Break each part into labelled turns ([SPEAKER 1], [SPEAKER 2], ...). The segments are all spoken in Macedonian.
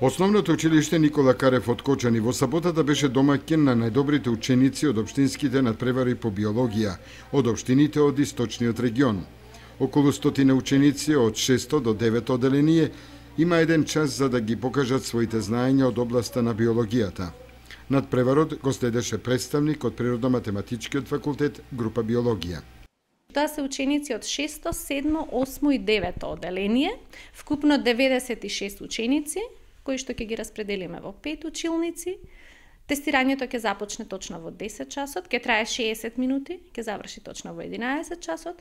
[SPEAKER 1] Основното училиште Никола Карев од Кочани во саботата беше домакен на најдобрите ученици од општинските надпревари по биологија од општините од источниот регион. Околу стотина ученици од 600 до 9 оделение има еден час за да ги покажат своите знаења од областа на биологијата. Над преварот го следеше представник од Природно-математичкиот факултет, група биологија.
[SPEAKER 2] Тоа се ученици од 6, 7, 8 и 9 оделение, вкупно 96 ученици, кои што ќе ги распределиме во пет училници. Тестирањето ќе започне точно во 10 часот, ќе трае 60 минути, ќе заврши точно во 11 часот.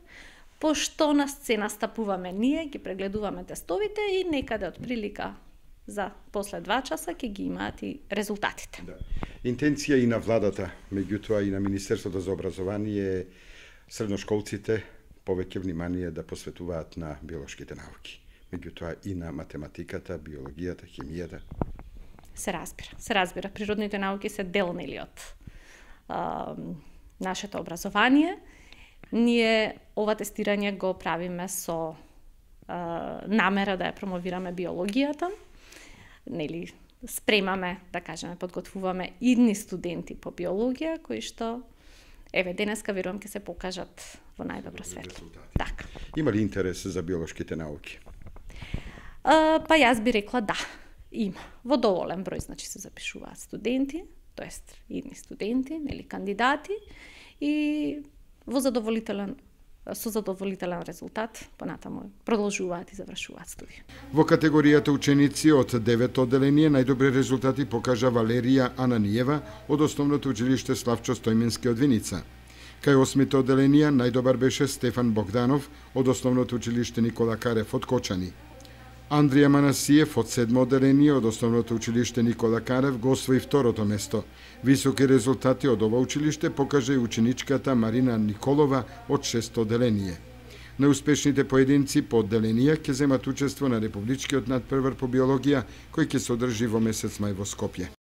[SPEAKER 2] Пошто на сцена стапуваме ние, ги прегледуваме тестовите и некаде од прилика за после два часа ќе ги имаат и резултатите. Да.
[SPEAKER 1] Интенција и на владата, меѓутоа и на Министерството за образование средношколците повеќе внимание да посветуваат на биолошките науки меѓутоа и на математиката, биологијата, хемијата.
[SPEAKER 2] Се разбира, се разбира. Природните науки се нели од а, нашето образование. Ние ова тестирање го правиме со а, намера да ја промовираме биологијата, нели спремаме, да кажеме, подготвуваме идни студенти по биологија кои што еве денеска верувам ќе се покажат во најдобро светло. Така.
[SPEAKER 1] Има ли интерес за биолошките науки?
[SPEAKER 2] па јас би рекла да, има. Во доволен број значи се запишуваат студенти, тоест идни студенти, нели кандидати и во задоволителен со задоволителен резултат, понатаму продолжуваат и завршуваат студија.
[SPEAKER 1] Во категоријата ученици од 9 одделение најдобри резултати покажа Валерија Ананиева од Основното училиште Славчо Стојменски од Виница. Кај осмите одделенија најдобар беше Стефан Богданов од Основното училиште Никола Карев од Кочани. Андрија Манасиев од седмо одделение од Основното училиште Никола Карев го освои второто место. Високи резултати од ова училиште покаже и ученичката Марина Николова од шесто одделение. Неуспешните поединци по одделенија ќе земат учество на Републичкиот надпрвар по биологија, кој ќе се одржи во месец мај во Скопје.